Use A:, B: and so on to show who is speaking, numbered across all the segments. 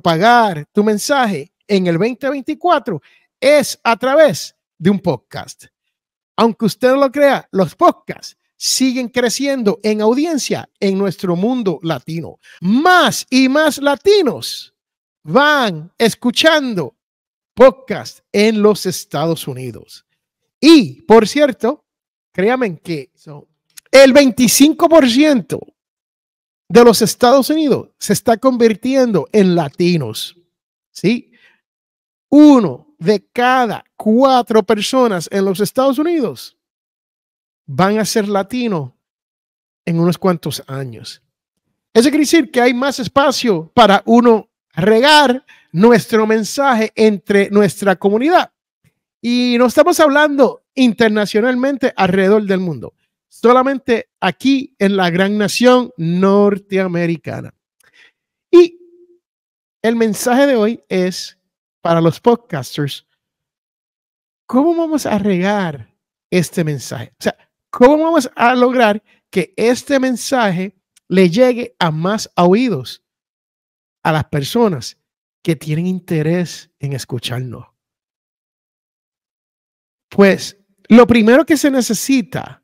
A: pagar tu mensaje en el 2024 es a través de un podcast. Aunque usted no lo crea, los podcasts siguen creciendo en audiencia en nuestro mundo latino. Más y más latinos van escuchando podcast en los Estados Unidos. Y, por cierto, créanme que el 25% de los Estados Unidos se está convirtiendo en latinos. ¿Sí? Uno de cada cuatro personas en los Estados Unidos van a ser latino en unos cuantos años. Eso quiere decir que hay más espacio para uno regar nuestro mensaje entre nuestra comunidad. Y no estamos hablando internacionalmente alrededor del mundo solamente aquí en la gran nación norteamericana. Y el mensaje de hoy es para los podcasters, ¿cómo vamos a regar este mensaje? O sea, ¿cómo vamos a lograr que este mensaje le llegue a más oídos, a las personas que tienen interés en escucharlo? Pues lo primero que se necesita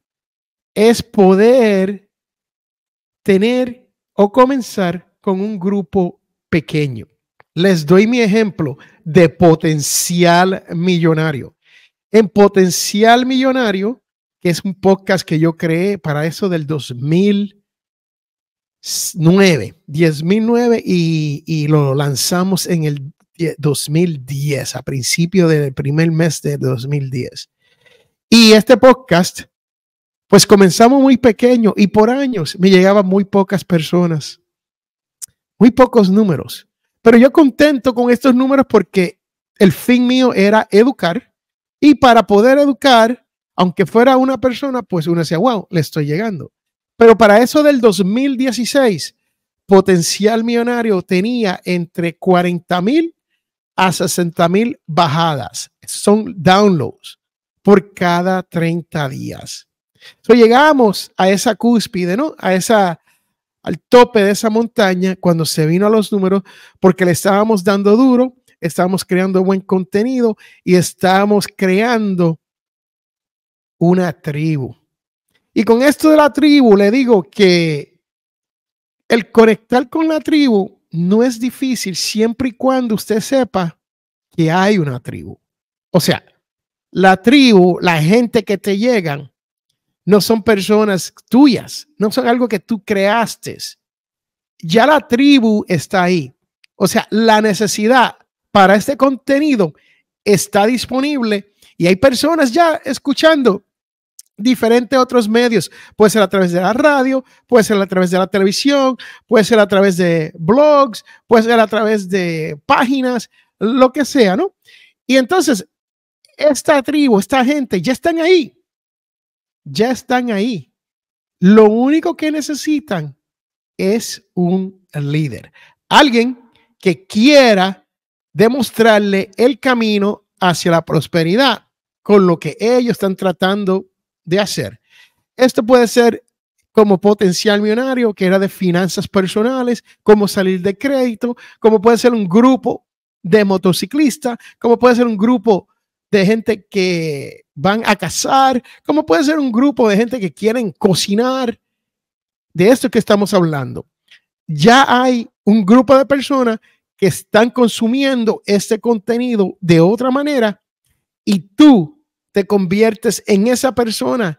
A: es poder tener o comenzar con un grupo pequeño. Les doy mi ejemplo de potencial millonario. En potencial millonario, que es un podcast que yo creé para eso del 2009, y, y lo lanzamos en el 2010, a principio del primer mes de 2010. Y este podcast pues comenzamos muy pequeño y por años me llegaban muy pocas personas, muy pocos números. Pero yo contento con estos números porque el fin mío era educar y para poder educar, aunque fuera una persona, pues uno decía, wow, le estoy llegando. Pero para eso del 2016, potencial millonario tenía entre 40 mil a 60 mil bajadas. Son downloads por cada 30 días. So, llegamos a esa cúspide, ¿no? A esa, al tope de esa montaña cuando se vino a los números, porque le estábamos dando duro, estábamos creando buen contenido y estábamos creando una tribu. Y con esto de la tribu, le digo que el conectar con la tribu no es difícil siempre y cuando usted sepa que hay una tribu. O sea, la tribu, la gente que te llegan, no son personas tuyas, no son algo que tú creaste. Ya la tribu está ahí. O sea, la necesidad para este contenido está disponible y hay personas ya escuchando diferentes otros medios. Puede ser a través de la radio, puede ser a través de la televisión, puede ser a través de blogs, puede ser a través de páginas, lo que sea, ¿no? Y entonces, esta tribu, esta gente, ya están ahí ya están ahí. Lo único que necesitan es un líder, alguien que quiera demostrarle el camino hacia la prosperidad con lo que ellos están tratando de hacer. Esto puede ser como potencial millonario, que era de finanzas personales, como salir de crédito, como puede ser un grupo de motociclistas, como puede ser un grupo de gente que van a cazar, como puede ser un grupo de gente que quieren cocinar. De esto que estamos hablando. Ya hay un grupo de personas que están consumiendo este contenido de otra manera y tú te conviertes en esa persona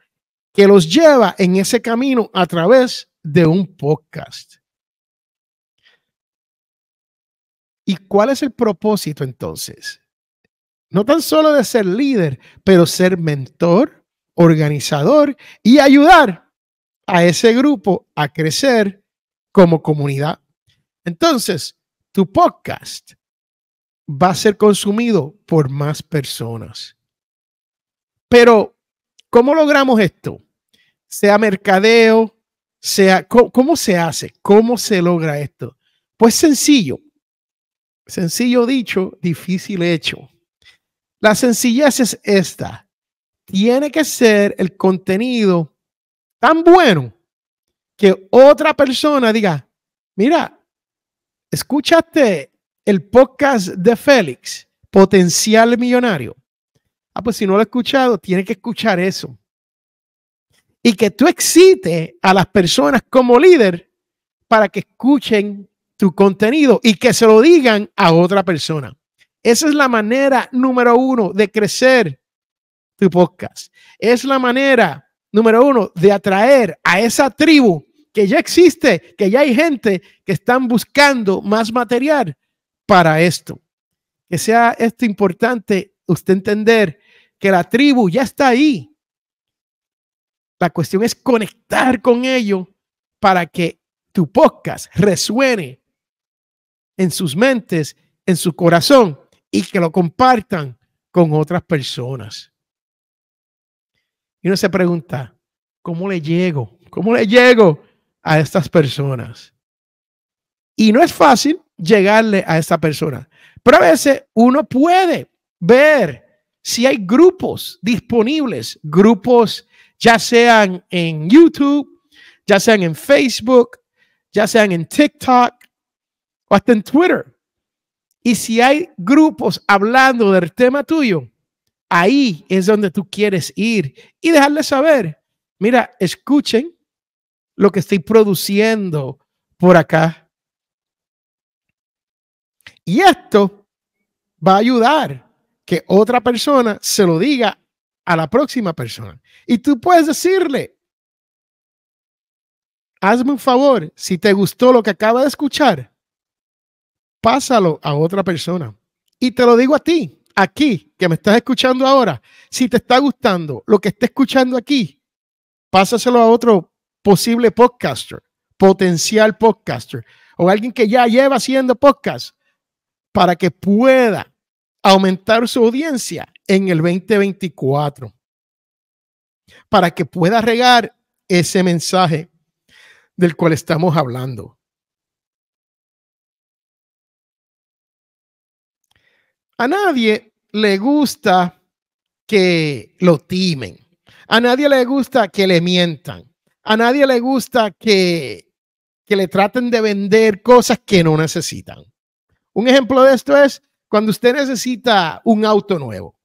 A: que los lleva en ese camino a través de un podcast. ¿Y cuál es el propósito entonces? no tan solo de ser líder, pero ser mentor, organizador y ayudar a ese grupo a crecer como comunidad. Entonces, tu podcast va a ser consumido por más personas. Pero, ¿cómo logramos esto? Sea mercadeo, sea, ¿cómo, cómo se hace? ¿Cómo se logra esto? Pues sencillo. Sencillo dicho, difícil hecho. La sencillez es esta. Tiene que ser el contenido tan bueno que otra persona diga, mira, escúchate el podcast de Félix, potencial millonario. Ah, pues si no lo he escuchado, tiene que escuchar eso. Y que tú excite a las personas como líder para que escuchen tu contenido y que se lo digan a otra persona. Esa es la manera número uno de crecer tu podcast. Es la manera número uno de atraer a esa tribu que ya existe, que ya hay gente que están buscando más material para esto. Que sea esto importante usted entender que la tribu ya está ahí. La cuestión es conectar con ello para que tu podcast resuene en sus mentes, en su corazón y que lo compartan con otras personas. Y uno se pregunta, ¿cómo le llego? ¿Cómo le llego a estas personas? Y no es fácil llegarle a esta persona, pero a veces uno puede ver si hay grupos disponibles, grupos ya sean en YouTube, ya sean en Facebook, ya sean en TikTok o hasta en Twitter. Y si hay grupos hablando del tema tuyo, ahí es donde tú quieres ir y dejarles saber, mira, escuchen lo que estoy produciendo por acá. Y esto va a ayudar que otra persona se lo diga a la próxima persona. Y tú puedes decirle, hazme un favor, si te gustó lo que acaba de escuchar, pásalo a otra persona. Y te lo digo a ti, aquí, que me estás escuchando ahora. Si te está gustando lo que esté escuchando aquí, pásaselo a otro posible podcaster, potencial podcaster, o alguien que ya lleva haciendo podcast, para que pueda aumentar su audiencia en el 2024, para que pueda regar ese mensaje del cual estamos hablando. A nadie le gusta que lo timen. A nadie le gusta que le mientan. A nadie le gusta que, que le traten de vender cosas que no necesitan. Un ejemplo de esto es cuando usted necesita un auto nuevo.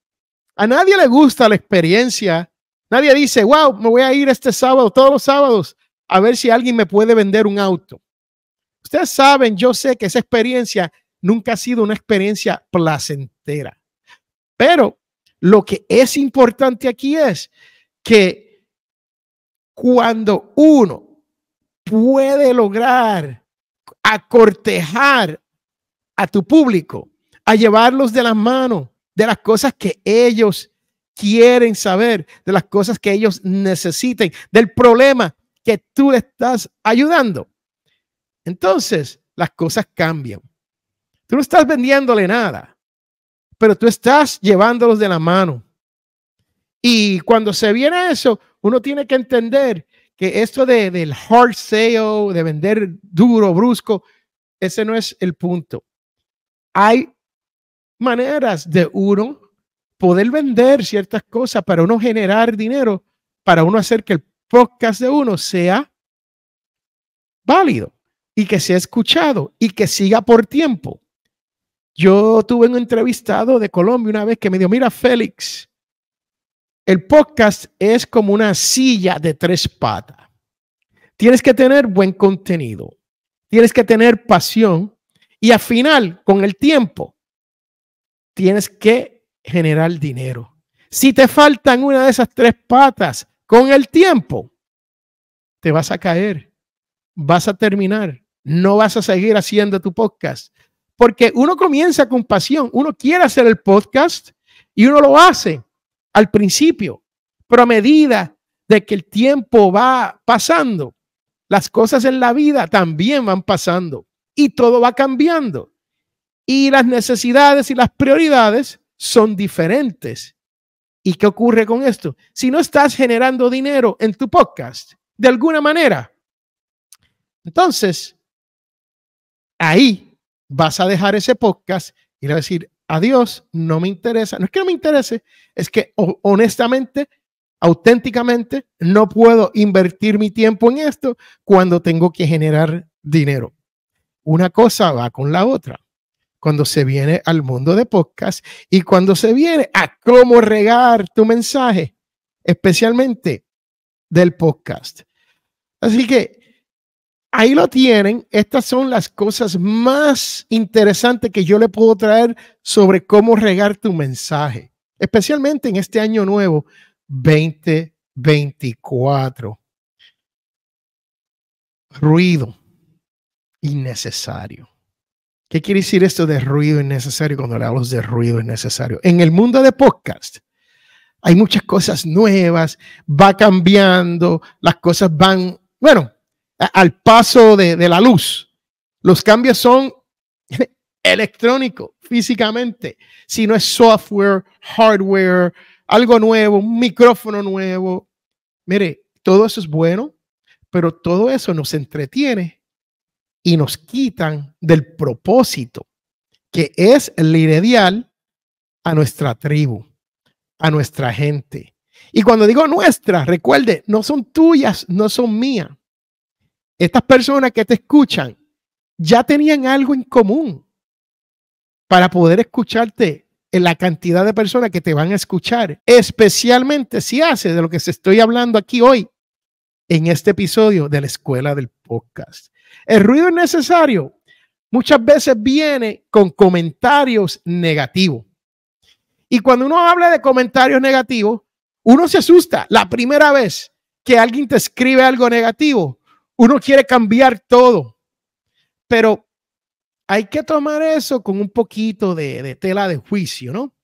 A: A nadie le gusta la experiencia. Nadie dice, wow, me voy a ir este sábado, todos los sábados, a ver si alguien me puede vender un auto. Ustedes saben, yo sé que esa experiencia nunca ha sido una experiencia placentera. Pero lo que es importante aquí es que cuando uno puede lograr acortejar a tu público, a llevarlos de las manos de las cosas que ellos quieren saber, de las cosas que ellos necesiten, del problema que tú le estás ayudando. Entonces, las cosas cambian. Tú no estás vendiéndole nada, pero tú estás llevándolos de la mano. Y cuando se viene eso, uno tiene que entender que esto de, del hard sale, de vender duro, brusco, ese no es el punto. Hay maneras de uno poder vender ciertas cosas para uno generar dinero, para uno hacer que el podcast de uno sea válido y que sea escuchado y que siga por tiempo. Yo tuve un entrevistado de Colombia una vez que me dijo, mira Félix, el podcast es como una silla de tres patas. Tienes que tener buen contenido, tienes que tener pasión y al final, con el tiempo, tienes que generar dinero. Si te faltan una de esas tres patas con el tiempo, te vas a caer, vas a terminar, no vas a seguir haciendo tu podcast porque uno comienza con pasión, uno quiere hacer el podcast y uno lo hace al principio, pero a medida de que el tiempo va pasando, las cosas en la vida también van pasando y todo va cambiando. Y las necesidades y las prioridades son diferentes. ¿Y qué ocurre con esto? Si no estás generando dinero en tu podcast, de alguna manera, entonces, ahí vas a dejar ese podcast y le a decir, adiós, no me interesa. No es que no me interese, es que honestamente, auténticamente, no puedo invertir mi tiempo en esto cuando tengo que generar dinero. Una cosa va con la otra. Cuando se viene al mundo de podcast y cuando se viene a cómo regar tu mensaje, especialmente del podcast. Así que Ahí lo tienen. Estas son las cosas más interesantes que yo le puedo traer sobre cómo regar tu mensaje, especialmente en este año nuevo 2024. Ruido innecesario. ¿Qué quiere decir esto de ruido innecesario cuando hablamos de ruido innecesario? En el mundo de podcast hay muchas cosas nuevas, va cambiando, las cosas van, bueno, al paso de, la luz. Los cambios son electrónicos, físicamente. Si no es software, hardware, algo nuevo, un micrófono nuevo. Mire, todo eso es bueno, pero todo eso nos entretiene y nos quitan del propósito, que es el ideal a nuestra tribu, a nuestra gente. Y cuando digo nuestra, recuerde, no son tuyas, no son mías estas personas que te escuchan ya tenían algo en común para poder escucharte en la cantidad de personas que te van a escuchar, especialmente si haces de lo que se estoy hablando aquí hoy en este episodio de la escuela del podcast. El ruido es necesario. Muchas veces viene con comentarios negativos. Y cuando uno habla de comentarios negativos, uno se asusta. La primera vez que alguien te escribe algo negativo, uno quiere cambiar todo, pero hay que tomar eso con un poquito de, tela de juicio, ¿no?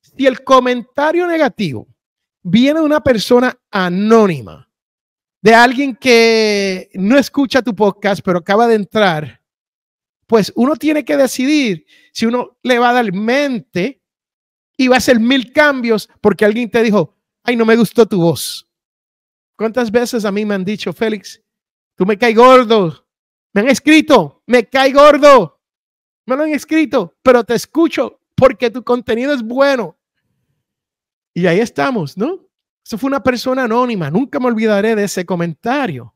A: Si el comentario negativo viene de una persona anónima, de alguien que no escucha tu podcast, pero acaba de entrar, pues uno tiene que decidir si uno le va a dar mente y va a hacer mil cambios porque alguien te dijo, ay, no me gustó tu voz. ¿Cuántas veces a mí me han dicho, Félix, Tú me caes gordo. Me han escrito, me cae gordo. Me lo han escrito, pero te escucho porque tu contenido es bueno. Y ahí estamos, ¿no? Eso fue una persona anónima. Nunca me olvidaré de ese comentario.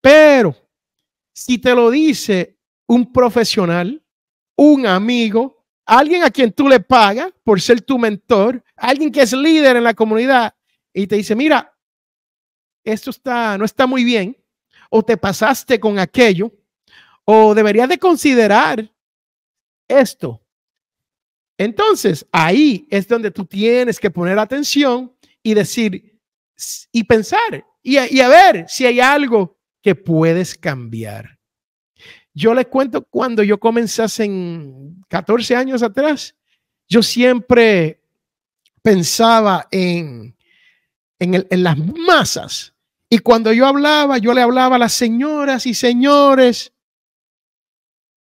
A: Pero si te lo dice un profesional, un amigo, alguien a quien tú le pagas por ser tu mentor, alguien que es líder en la comunidad y te dice, mira, esto está, no está muy bien, o te pasaste con aquello, o deberías de considerar esto. Entonces, ahí es donde tú tienes que poner atención y decir y pensar y, a ver si hay algo que puedes cambiar. Yo les cuento cuando yo comencé hace 14 años atrás, yo siempre pensaba en, en, en las masas y cuando yo hablaba, yo le hablaba a las señoras y señores.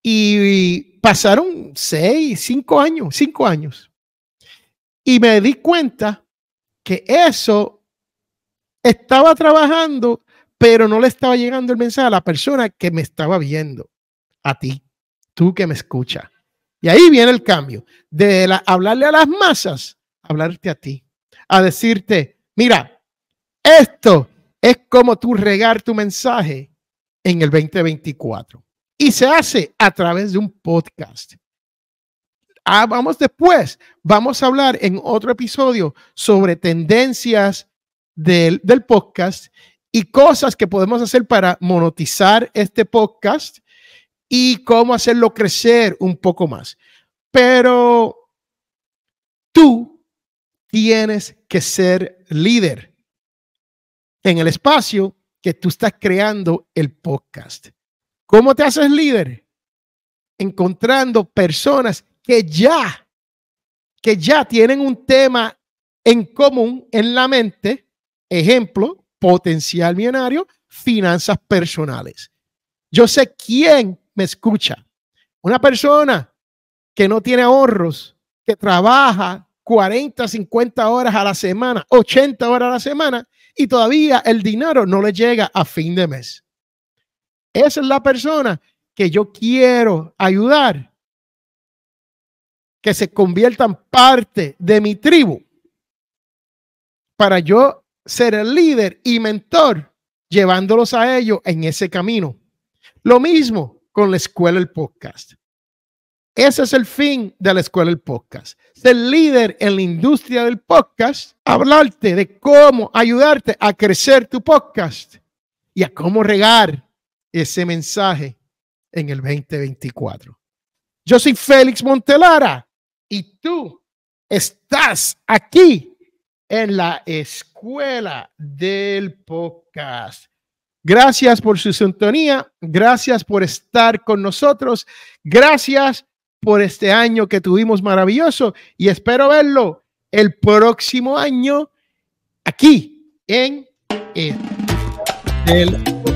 A: Y pasaron seis, cinco años, cinco años. Y me di cuenta que eso estaba trabajando, pero no le estaba llegando el mensaje a la persona que me estaba viendo, a ti, tú que me escuchas. Y ahí viene el cambio, de hablarle a las masas, hablarte a ti, a decirte, mira, esto es como tú regar tu mensaje en el 2024. Y se hace a través de un podcast. Ah, vamos después, vamos a hablar en otro episodio sobre tendencias del, del podcast y cosas que podemos hacer para monetizar este podcast y cómo hacerlo crecer un poco más. Pero tú tienes que ser líder en el espacio que tú estás creando el podcast. ¿Cómo te haces líder? Encontrando personas que ya, que ya tienen un tema en común en la mente. Ejemplo, potencial millonario, finanzas personales. Yo sé quién me escucha. Una persona que no tiene ahorros, que trabaja 40, 50 horas a la semana, 80 horas a la semana y todavía el dinero no le llega a fin de mes. Esa es la persona que yo quiero ayudar, que se conviertan parte de mi tribu para yo ser el líder y mentor, llevándolos a ellos en ese camino. Lo mismo con la escuela del podcast. Ese es el fin de la escuela del podcast ser líder en la industria del podcast, hablarte de cómo ayudarte a crecer tu podcast y a cómo regar ese mensaje en el 2024. Yo soy Félix Montelara y tú estás aquí en la escuela del podcast. Gracias por su sintonía, gracias por estar con nosotros, gracias por este año que tuvimos maravilloso y espero verlo el próximo año aquí en el